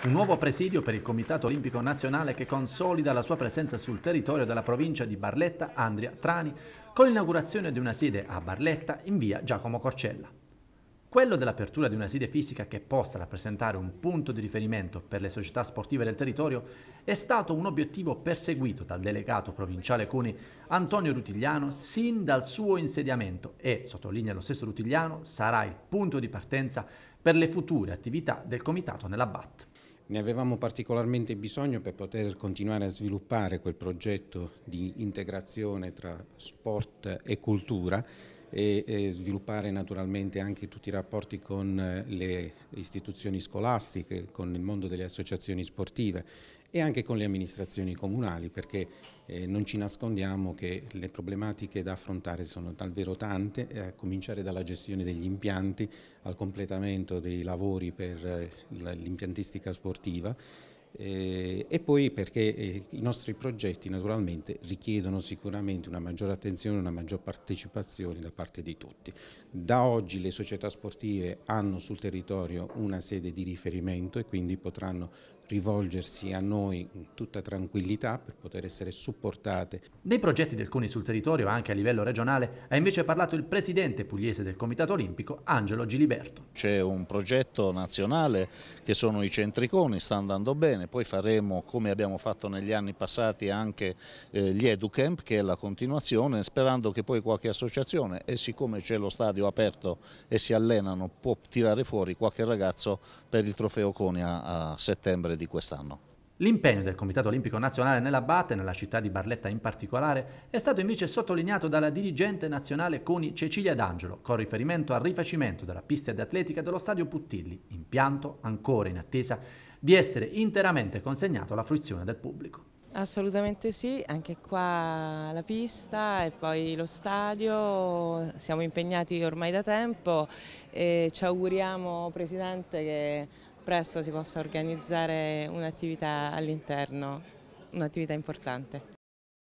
Un nuovo presidio per il Comitato Olimpico Nazionale che consolida la sua presenza sul territorio della provincia di Barletta, Andria, Trani, con l'inaugurazione di una sede a Barletta in via Giacomo Corcella. Quello dell'apertura di una sede fisica che possa rappresentare un punto di riferimento per le società sportive del territorio è stato un obiettivo perseguito dal delegato provinciale CUNI Antonio Rutigliano sin dal suo insediamento e, sottolinea lo stesso Rutigliano, sarà il punto di partenza per per le future attività del Comitato nella BAT. Ne avevamo particolarmente bisogno per poter continuare a sviluppare quel progetto di integrazione tra sport e cultura e, e sviluppare naturalmente anche tutti i rapporti con eh, le istituzioni scolastiche, con il mondo delle associazioni sportive e anche con le amministrazioni comunali perché eh, non ci nascondiamo che le problematiche da affrontare sono davvero tante, eh, a cominciare dalla gestione degli impianti al completamento dei lavori per eh, l'impiantistica sportiva eh, e poi perché eh, i nostri progetti naturalmente richiedono sicuramente una maggiore attenzione, una maggior partecipazione da parte di tutti. Da oggi le società sportive hanno sul territorio una sede di riferimento e quindi potranno rivolgersi a noi in tutta tranquillità per poter essere supportate. Dei progetti del CONI sul territorio anche a livello regionale ha invece parlato il presidente pugliese del Comitato Olimpico Angelo Giliberto. C'è un progetto nazionale che sono i centri CONI, sta andando bene, poi faremo come abbiamo fatto negli anni passati anche eh, gli EduCamp che è la continuazione sperando che poi qualche associazione e siccome c'è lo stadio aperto e si allenano può tirare fuori qualche ragazzo per il trofeo CONI a settembre di quest'anno. L'impegno del Comitato Olimpico Nazionale nella BAT, nella città di Barletta in particolare, è stato invece sottolineato dalla dirigente nazionale CONI Cecilia D'Angelo, con riferimento al rifacimento della pista di atletica dello stadio Puttilli, impianto ancora in attesa di essere interamente consegnato alla fruizione del pubblico. Assolutamente sì, anche qua la pista e poi lo stadio, siamo impegnati ormai da tempo e ci auguriamo Presidente che presto si possa organizzare un'attività all'interno, un'attività importante.